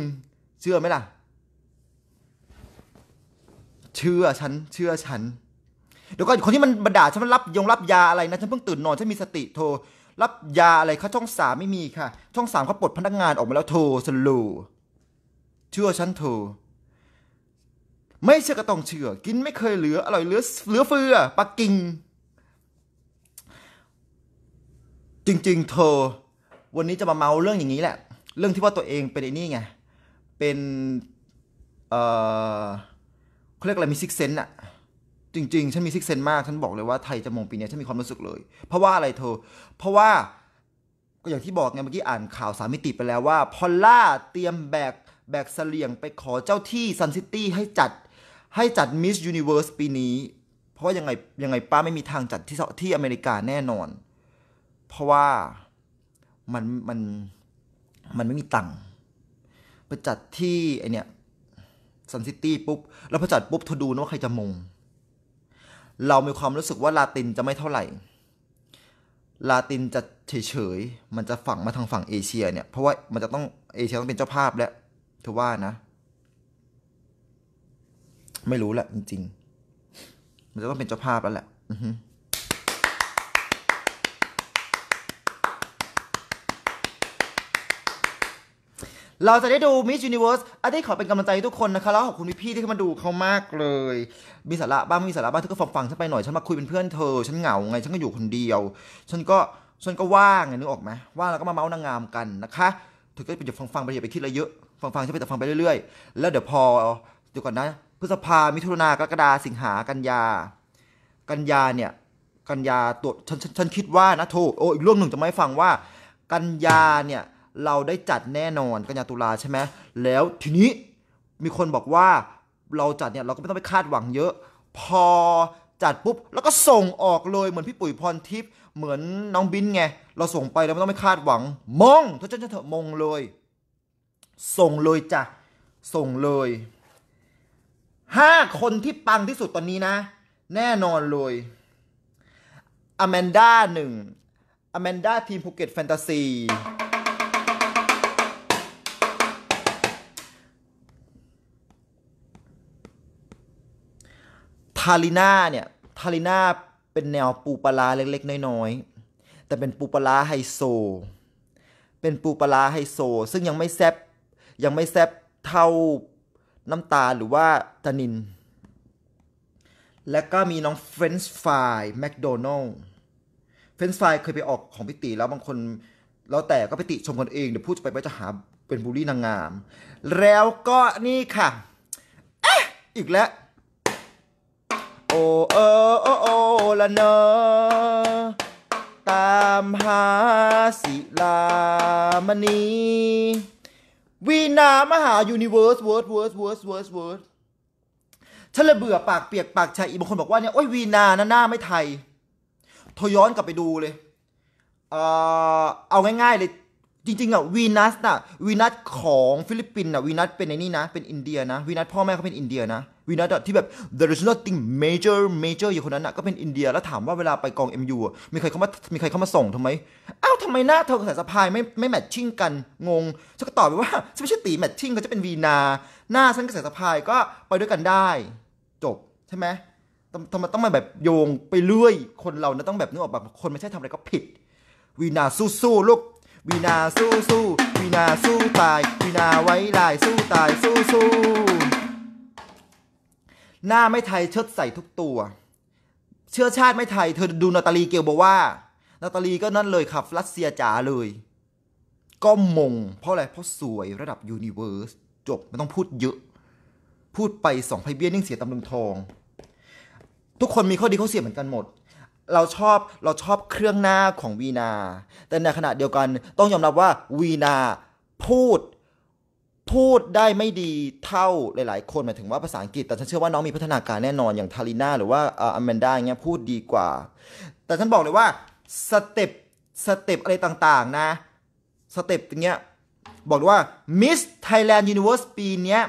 เชื่อไหมล่ะ เชื่อฉัน เชื่อฉัน เดี๋ยวก็คนที่มันบดดาฉันมันรับยงรับยาอะไรนะ ฉันเพิ่งตื่นนอน ฉันมีสติโทร รับยาอะไรเขาช่องสามไม่มีค่ะ ช่องสามเขาปลดพนักงานออกมาแล้วโทร สลู เชื่อฉันโทรไม่เชื่อก็ต้องเชื่อกินไม่เคยเหลืออร่อยเหลือเหลือเฟือปักกิ่งจริงๆเธอวันนี้จะมาเมาเรื่องอย่างนี้แหละ เรื่องที่ว่าตัวเองเป็นไอ้นี่ไงเป็นเออเขาเรียกอะไรมีซิกเซนอะจริงๆฉันมีซิกเซนมากฉันบอกเลยว่าไทยจะมงปีนี้ฉันมีความรู้สึกเลย เพราะว่าอะไรเธอเพราะว่าก็อย่างที่บอกไงเมื่อกี้อ่านข่าวสามมิติไปแล้วว่าพอลล่าเตรียมแบกแบกเสลี่ยงไปขอเจ้าที่ซันซิตี้ให้จัดให้จัดมิสยูนิเวอร์สปีนี้ เพราะยังไงยังไงป้าไม่มีทางจัดที่ที่อเมริกาแน่นอน เพราะว่ามันมัน มันไม่มีตังค์ไปจัดที่ไอเนี้ยซันซิตี้ปุ๊บแล้วพอจัดปุ๊บเธอดูนะว่าใครจะมง เรามีความรู้สึกว่าลาตินจะไม่เท่าไหร่ ลาตินจะเฉยๆ มันจะฝั่งมาทางฝั่งเอเชียเนี่ยเพราะว่ามันจะต้องเอเชียต้องเป็นเจ้าภาพแล้วเธอว่านะไม่รู้แหละจริงๆ มันจะต้องเป็นเจ้าภาพแล้วแหละเราจะได้ดู Miss Universe อันนี้ขอเป็นกำลังใจทุกคนนะคะแล้วขอบคุณพี่ๆที่เข้ามาดูเขามากเลย มีสาระบ้างไม่มีสาระบ้างเธอก็ฟังฟังฉันไปหน่อย ฉันมาคุยเป็นเพื่อนเธอ ฉันเหงาไง ฉันก็อยู่คนเดียว ฉันก็ฉันก็ว่างไงนึกออกไหมว่างแล้วก็มาเมาส์นางงามกันนะคะเธอก็ไปอย่าฟังฟังไปอย่าไปคิดอะไรเยอะ ฟังฟังฉันไปแต่ฟังไปเรื่อยๆแล้วเดี๋ยวพอเดี๋ยวก่อนนะฤษภามิถุนากรกฎาสิงหากันยา กันยาเนี่ย กันยาตัวฉันฉันคิดว่านะโทโอ้ อีกเรื่องหนึ่งจะไม่ฟังว่า กันยาเนี่ย เราได้จัดแน่นอน กันยาตุลาใช่ไหมแล้วทีนี้ มีคนบอกว่า เราจัดเนี่ย เราก็ไม่ต้องไปคาดหวังเยอะ พอจัดปุ๊บ แล้วก็ส่งออกเลย เหมือนพี่ปุ๋ยพรทิพย์ เหมือนน้องบินไง เราส่งไปเราไม่ต้องไปคาดหวังมองเธอเธอเธอมองเลย ส่งเลยจ้ะ ส่งเลยห้าคนที่ปังที่สุดตอนนี้นะ แน่นอนเลยอแมนด้าหนึ่งอแมนด้าทีมภูเก็ตแฟนตาซีทาริน่าเนี่ยทาริน่าเป็นแนวปูปลาเล็ก ๆ น้อย ๆ แต่เป็นปูปลาไฮโซ เป็นปูปลา ไฮโซ ซึ่งยังไม่แซบยังไม่แซบเท่าน้ำตาหรือว่าตานิน และก็มีน้องเฟรนช์ฟรายแมคโดนัลล์เฟรนช์ฟรายเคยไปออกของพิติแล้วบางคนแล้วแต่ก็ไปติชมคนเอง เดี๋ยวพูดไปไปจะหาเป็นบุรีนางงาม แล้วก็นี่ค่ะอะอีกแล้วโอเออโอโอละเนอตามหาศิลามณีวีนา มหา ยูนิเวิร์สเวิร์สเวิร์สเวิร์สเวิร์สเวิร์สฉันเลยเบื่อปากเปียกปากชายอีบางคนบอกว่าเนี่ยโอ้ยวีนานหน้าไม่ไทย ทย้อนกลับไปดูเลย เออเอาง่าย ๆเลยจริงๆอ่ะวีนัสน่ะวีนัสของฟิลิปปินส์อ่ะวีนัสเป็นในนี่นะ เป็นอินเดียนะ วีนัสพ่อแม่เขาเป็นอินเดียนะวีนัทที่แบบ there is nothing major major อยู่คนนั้นอะก็เป็นอินเดียแล้วถามว่าเวลาไปกอง MU มีใครเข้ามามีใครเข้ามาส่งทำไมอ้าวทำไมหน้าเธอกับสายสะพายไม่ไม่แมทชิ่งกัน งงฉันก็ตอบไปว่าฉันไม่ใช่ตีแมทชิ่งก็จะเป็นวีนา หน้าฉันกับสายสะพายก็ไปด้วยกันได้ จบใช่ไหมทำไมต้องมาแบบโยงไปเรื่อยคนเรานะต้องแบบนึกออกแบบคนไม่ใช่ทำอะไรก็ผิดวีนาสู้สู้ลูกวีนาสู้สู้วีนาสู้ตายวีนาไว้ลายสู้ตายสู้สู้หน้าไม่ไทยเชิดใส่ทุกตัว เชื้อชาติไม่ไทยเธอดูนาตาลีเกียวบอกว่า นาตาลีก็นั่นเลยครับรัสเซียจ๋าเลย ก็มงเพราะอะไร เพราะสวยระดับยูนิเวอร์สจบไม่ต้องพูดเยอะ พูดไปสองไพเบี้ยนิ่งเสียตำลึงทอง ทุกคนมีข้อดีข้อเสียเหมือนกันหมด เราชอบเราชอบเครื่องหน้าของวีนา แต่ในขณะเดียวกันต้องยอมรับว่าวีนาพูดพูดได้ไม่ดีเท่าหลายๆคนหมายถึงว่าภาษาอังกฤษ แต่ฉันเชื่อว่าน้องมีพัฒนาการแน่นอนอย่างทาริน่าหรือว่าอแมนด้าเงี้ยพูดดีกว่า แต่ฉันบอกเลยว่า สเต็ปสเต็ปอะไรต่างๆนะ สเต็ปอย่างเงี้ยบอกว่า Miss Thailand Universe ปีเนี้ย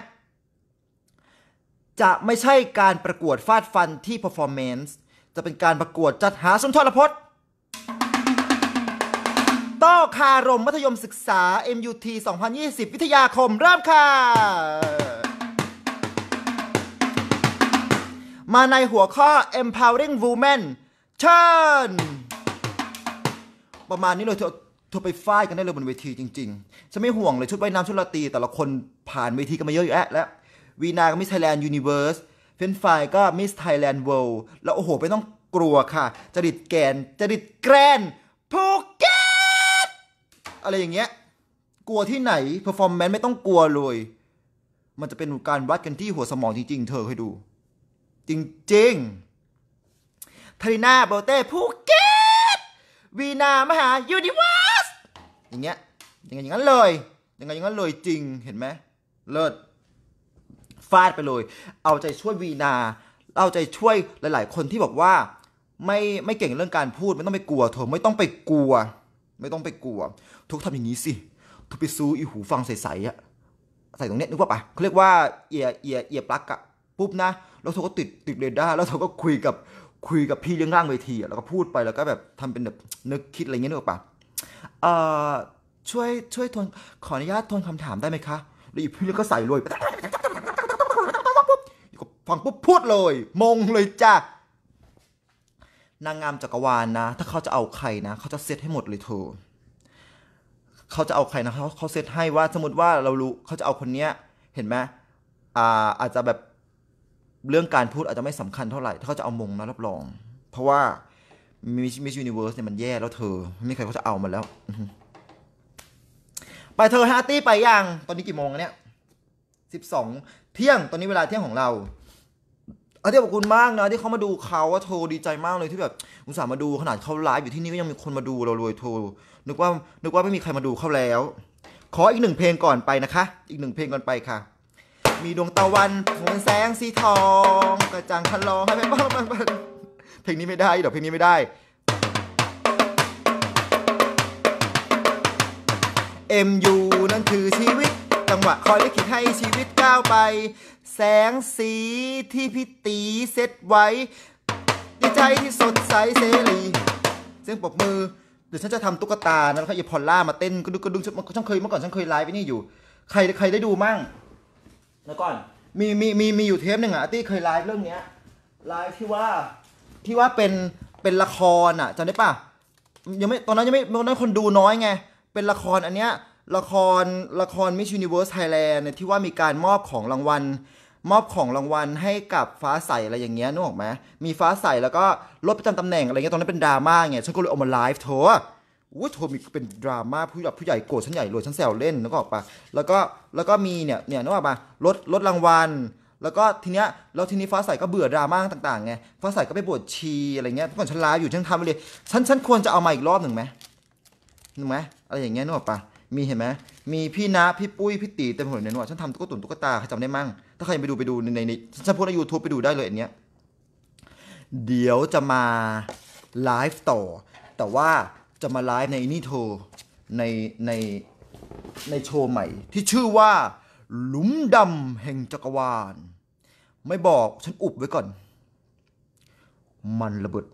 จะไม่ใช่การประกวดฟาดฟันที่ performance จะเป็นการประกวดจัดหาสมทรพจนต้อคารมมัธยมศึกษา MUT 2020 วิทยาคมเริ่มค่ะ มาในหัวข้อ empowering women เชิญ ประมาณนี้เลยเธอเธอไปฟายกันได้เลยบนเวทีจริงๆฉันไม่ห่วงเลยชุดว่ายน้ำชุดลาตี แต่ละคนผ่านเวทีกันมาเยอะอยู่แอะแล้ววีนาก็มิสไทยแลนด์ยูนิเวอร์สเฟนไฟก็มิสไทยแลนด์เวิลด์แล้วโอ้โห ไม่ต้องกลัวค่ะจริตแกนจริตแกรนอะไรอย่างเงี้ยกลัวที่ไหนเพอร์ฟอร์แมนซ์ไม่ต้องกลัวเลย มันจะเป็นการวัดกันที่หัวสมองจริงๆเธอให้ดู จริงๆทารินาโบเต้ภูเก็ตวีนามหายูนิเวอร์สอย่างเงี้ยยังไงอย่างนั้นเลยยังไงอย่างนั้นเลยจริงเห็นไหมเลิศฟาดไปเลย เอาใจช่วยวีนา เอาใจช่วยหลาย ๆคนที่บอกว่า ไม่ไม่เก่งเรื่องการพูดไม่ต้องไปกลัวเธอไม่ต้องไปกลัวไม่ต้องไปกลัว ทุกทำอย่างนี้สิทุกไปซื้ออีหูฟังใสๆอะ ใส่ตรงเนี้ยนึกว่าปะเขาเรียกว่าเอียเอียเอียปลั๊กอะปุ๊บนะ แล้วเธอก็ติดติดเรดาร์ แล้วเธอก็คุยกับคุยกับพี่เลี้ยงร่างเวทีอะแล้วก็พูดไป แล้วก็แบบทำเป็นแบบนึกคิดอะไรเงี้ยนึกว่าปะเอ่อช่วยช่วยทวนขออนุญาตทวนคำถามได้ไหมคะแล้วอีพี่เลี้ยงก็ใส่รวยฟังปุ๊บพูดเลย มงเลยจ้านางงามจักรวาลนะ ถ้าเขาจะเอาใครนะเขาจะ เซตให้หมดเลยเธอ เขาจะเอาใครนะ เขาเขาเซตให้ว่า สมมติว่าเรารู้ เขาจะเอาคนเนี้ย เห็นไหมอ่า อาจจะแบบ เรื่องการพูดอาจจะไม่สำคัญเท่าไหร่ถ้าเขาจะเอามงนะรับรอง เพราะว่ามิชมิชยูนิเวิร์สเนี่ยมันแย่แล้วเธอไม่ใครเขาจะเอามันแล้ว ไปเธอฮาร์ตี้ไปยังตอนนี้กี่โมงเนี่ยสิบสองเที่ยง ตอนนี้เวลาเที่ยงของเรา๋อาที่ขอบคุณมากนะที่เขามาดูเขาว่าโทรดีใจมากเลยที่แบบอุตส่าห์มาดูขนาดเขาไลฟ์อยู่ที่นี่ก็ยังมีคนมาดูเราเลยโทรนึกว่านึกว่าไม่มีใครมาดูเขาแล้ว ขออีกหนึ่งเพลงก่อนไปนะคะ อีกหนึ่งเพลงก่อนไปค่ะ มีดวงตะวันหวนแสงสีทอง กระจ่างคันลองให้แม่บ้าบ้างบ้างเพลงนี้ไม่ได้เดี๋ยวเพลงนี้ไม่ได้ MU นั่นคือชีวิตจังหวะคอยลิขิตให้ชีวิตก้าวไป แสงสีที่พี่ตีเซตไว้ดีใจที่สดใสเสรีเสียงปรบมือเดี๋ยวฉันจะทำตุ๊กตานะแล้วก็อีพอลล่ามาเต้นก็ดูก็ระดุงฉันเคยเมื่อก่อนฉันเคยไลฟ์ไว้นี่อยู่ ใครใครได้ดูมั่งแล้วก่อน มีมีมีมีอยู่เทปหนึ่งอ่ะที่เคยไลฟ์เรื่องเนี้ยไลฟ์ที่ว่าที่ว่าเป็นเป็นละครอ่ะจำได้ป่ะยังไม่ตอนนั้นยังไม่ตอนนั้นคนดูน้อยไง เป็นละครอันเนี้ยละครละครมิชูนิเวิร์สไทยแลนด์ที่ว่ามีการมอบของรางวัล มอบของรางวัลให้กับฟ้าใส อะไรอย่างเงี้ยนึกออกไหมมีฟ้าใสแล้วก็ลดประจำตำแหน่งอะไรเงี้ยตอนนั้นเป็นดราม่าไงฉันก็เลยเอามาไลฟ์เธอวูาเธอมีเป็นดราม่าผู้ใหญ่ผู้ใหญ่โกรธฉันใหญ่รวยฉันแซวเล่นนึกออกปะแล้วก็แล้วก็มีเนี่ยเนี่ยนึกออกปะลดลดรางวัลแล้วก็ทีเนี้ยแล้วทีนี้ฟ้าใส ก็เบื่อดราม่าต่างๆไงฟ้าใสก็ไปบวชชีอะไรเงี้ยก่อนฉันลาอยู่ฉันทำไปเลยฉันฉันควรจะเอามาอีกรอบหนึ่งไหมหนึ่งไหมอะไรอย่างเงี้ยนึกออกปะมีเห็นไหมมีพี่นะพี่ปุ้ย พี่ตีเต็มหมดเลยนว่ฉันทำตุ๊กตุ่นตุ๊กตา ใครจำได้มั่ง ถ้าใครไปดู ไปดูในในฉันพูดในยูทูบไปดูได้เลยอันเนี้ยเดี๋ยวจะมาไลฟ์ต่อ แต่ว่าจะมาไลฟ์ในนี่โทในในในโชว์ใหม่ ที่ชื่อว่า หลุมดำแห่งจักรวาล ไม่บอกฉันอุบไว้ก่อน มันระเบิด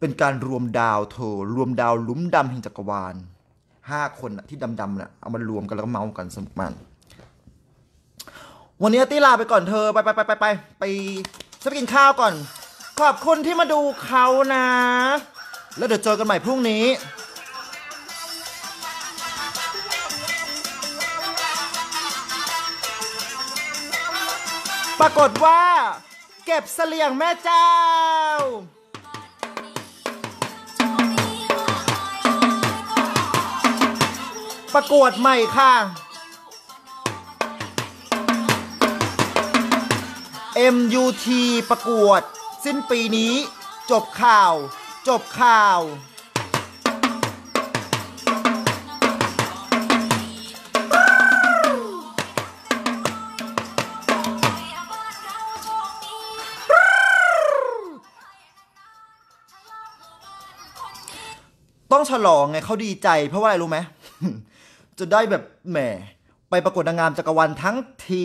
เป็นการรวมดาวเทอรวมดาวหลุมดำแห่งจักรวาลห้าคนที่ดำๆเนี่ยเอามารวมกันแล้วก็เมากัน สมกมันวันนี้ตีลาไปก่อนเธอไปไปไปไปไปไปจะไปกินข้าวก่อน ขอบคุณที่มาดูเขานะ แล้วเดี๋ยวเจอกันใหม่พรุ่งนี้ ปรากฏว่าเก็บเสลียงแม่จ้าประกวดใหม่ค่ะ MUT ประกวด สิ้นปีนี้ จบข่าว จบข่าว ต้องฉลองไงเขาดีใจเพราะว่าอะไร รู้ไหมจะได้แบบแหมไปประกวดนางงามจักรวาลทั้งที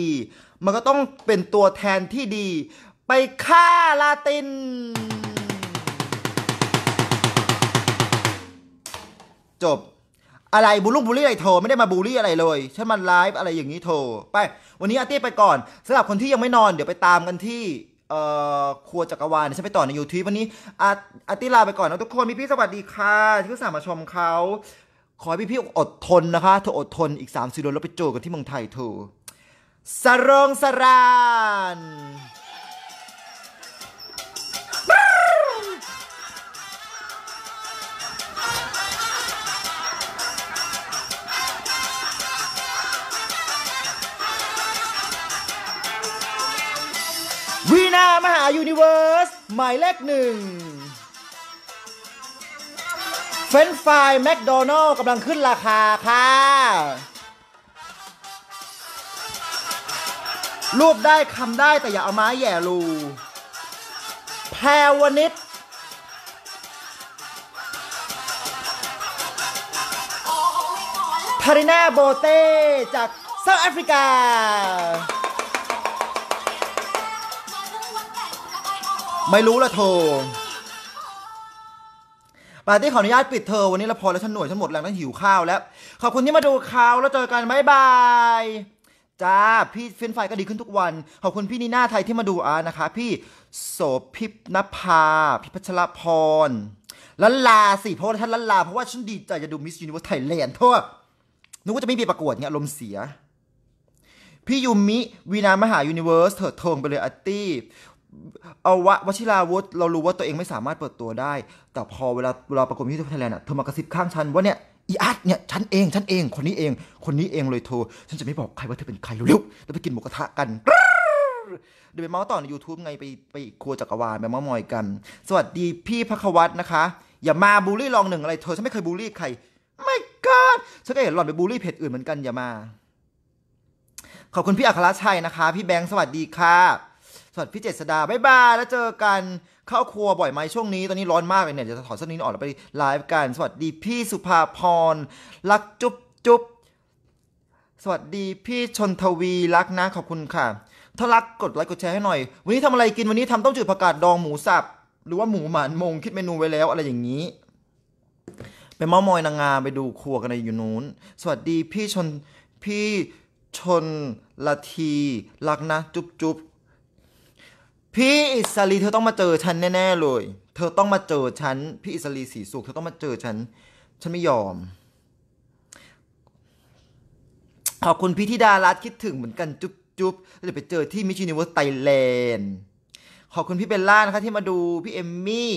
มันก็ต้องเป็นตัวแทนที่ดีไปฆ่าลาติน จบอะไร บูลลุงบูลลี่อะไรโทรไม่ได้มาบูลลี่อะไรเลยฉันมันไลฟ์อะไรอย่างนี้โทรไปวันนี้อาตี้ไปก่อนสำหรับคนที่ยังไม่นอนเดี๋ยวไปตามกันที่เอ่อครัวจักรวาลฉันไปต่อใน YouTube วันนี้ อาตี้ลาไปก่อนนะทุกคนมีพี่สวัสดีค่ะที่สามารถชมเขาขอพี่พี่อดทนนะคะเธออดทนอีก3ามสิ่ดแล้วไปโจกันที่เมืองไทยเธอสรงสรานวีนามหายูนิเวิร์สหมายเลขหนึ่งเฟนฟรายแมคโดนัลล์กำลังขึ้นราคาค่ะรูปได้คำได้แต่อย่าเอาไม้แย่รู แพรวนิด ทาริน่าโบเต้จากเซาท์แอฟริกา ไม่รู้ละโทปาร์ตี้ขออนุญาตปิดเธอวันนี้เราพอแล้วฉันหน่วยฉันหมดแรงฉันหิวข้าวแล้ว ขอบคุณที่มาดูข่าวแล้วเจอกัน บ๊ายบาย จ้า พี่เฟนไฟก็ดีขึ้นทุกวัน ขอบคุณพี่นีน่าไทยที่มาดูอานะคะ พี่ โสพิพนภาพิพัชรพรลันลาสิเพราะว่าฉันลันลา เพราะว่าฉันดีใจจะดูมิสยูนิเวอร์ไทยแลนด์ทั่วนึกว่าจะไม่มีประกวดเงี้ยลมเสีย พี่ยูมิวีนามหายูนิเวอร์สเถิดเทิงไปเลยอาตี้เอาวะวชิราวุธเรารู้ว่าตัวเองไม่สามารถเปิดตัวได้ แต่พอเวลาเราประกวทม่สไทยแลนด์อ่ะ เธอมากระซิบข้างฉัน ว่าเนี่ย อีอาร์เนี่ย ฉันเองฉันเองคนนี้เอง คนนี้เองเลยเธอฉันจะไม่บอกใครว่าเธอเป็นใครเร็วๆแล้วไปกินหมูกระทะกันเดี๋ยวไปเมาส์ต่อใน YouTube ไงไปไปครัวจักรวาลไปเมาส์มอยกัน สวัสดีพี่พักวัตนะคะ อย่ามาบูลลี่ลองหนึ่งอะไรเธอฉันไม่เคยบูลลี่ใครไม่กอดฉันก็เห็นหล่อนไปบูลลี่เพจอื่นเหมือนกันอย่ามาขอบคุณพี่อัครชัยนะคะ พี่แบงค์สวัสดีค่ะสวัสดีพี่เจษดาบายบายแล้วเจอกัน เข้าครัวบ่อยไหมช่วงนี้ตอนนี้ร้อนมากเลยเนี่ยจะถอดเสื้อนี้ออกแล้วไปไลฟ์กันสวัสดีพี่สุภาพรรักจุ๊บจุ๊บสวัสดีพี่ชนทวีรักนะขอบคุณค่ะ ถ้ารักกดไลค์กดแชร์ให้หน่อย วันนี้ทำอะไรกินวันนี้ทำต้มจืดผักกาดดองหมูสับ หรือว่าหมูหมานมงคิดเมนูไว้แล้วอะไรอย่างนี้ไปเมามอยนางงามไปดูครัวกันในอยู่นู้นสวัสดีพี่ชนพี่ชนละทีรักนะจุ๊บจุ๊บพี่อิสรีเธอต้องมาเจอฉันแน่ๆเลย เธอต้องมาเจอฉัน พี่อิสรีสีสุขเธอต้องมาเจอฉัน ฉันไม่ยอม ขอบคุณพี่ธิดารัตคิดถึงเหมือนกันจุ๊บจุ๊บเดี๋ยวไปเจอที่มิชินิเวอร์สไทยแลนด์ขอบคุณพี่เบลล่านะคะที่มาดูพี่เอมมี่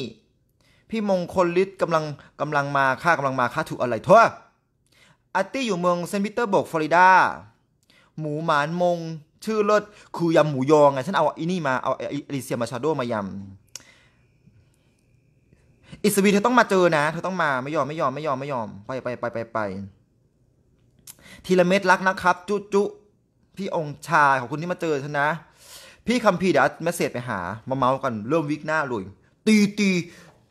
พี่มงคลฤทธิ์กำลังกำลังมาค่ากำลังมาค่าถูกอะไรทั่วอัตตี้อยู่เมืองเซนต์ปีเตอร์บกฟลอริดา หมูหมานมงชื่อเลิศคือยำหมูยองไงฉันเอาอินี่มาเอาอลิเซียมาชาโดมายำ อิสวีเธอต้องมาเจอนะ เธอต้องมา ไม่ยอมไม่ยอมไม่ยอม ไม่ยอม ไปไปไปไปไปทีละเม็ดรักนะครับ จุจุพี่องค์ชายของคุณที่มาเจอฉันนะ พี่คัมพีเดี๋ยวเมสเซจไปหา มาเมาส์กันเริ่มวิกหน้าเลยตีตี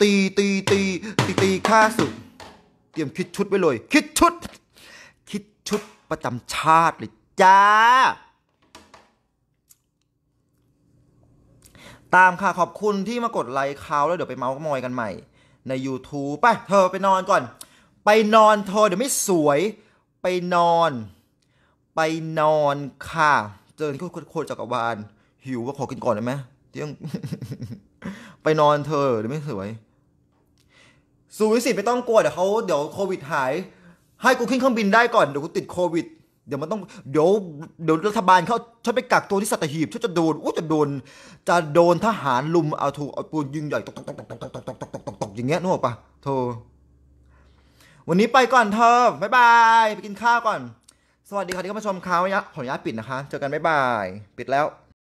ตีตีตี ตีตี ค่าสุด เตรียมคิดชุดไว้เลย คิดชุด คิดชุดประจำชาติเลยจ้าตามค่ะขอบคุณที่มากดไลค์เขาแล้วเดี๋ยวไปเมาส์มอยกันใหม่ ใน YouTube ไปเธอไปนอนก่อน ไปนอนเธอเดี๋ยวไม่สวย ไปนอน ไปนอนค่ะ เจอที่โคตรจักรวาลหิวว่าขอกินก่อนได้ไหมเที่ยงไปนอนเธอเดี๋ยวไม่สวย สูวิสิตไม่ต้องกลัวเดี๋ยวเขาเดี๋ยวโควิดหาย ให้กูขึ้นเครื่องบินได้ก่อน เดี๋ยวกูติดโควิดเดี๋ยวมันต้องเดี๋ยวเดี๋ยวรัฐบาลเขาฉันไปกักตัวที่สัตหีบฉันจะโดนอู้จะโดน จะโดน ทหารลุมเอาถูกเอาปืนยิงใหญ่ตกตกตกตกตกตกตกตกตกตกตกอย่างเงี้ยนึกออกปะโธ่วันนี้ไปก่อนเธอบ๊ายบายไปกินข้าวก่อน สวัสดีค่ะที่เข้ามาชมข่าวนะขออนุญาตปิดนะคะเจอกันบ๊ายบายปิดแล้ว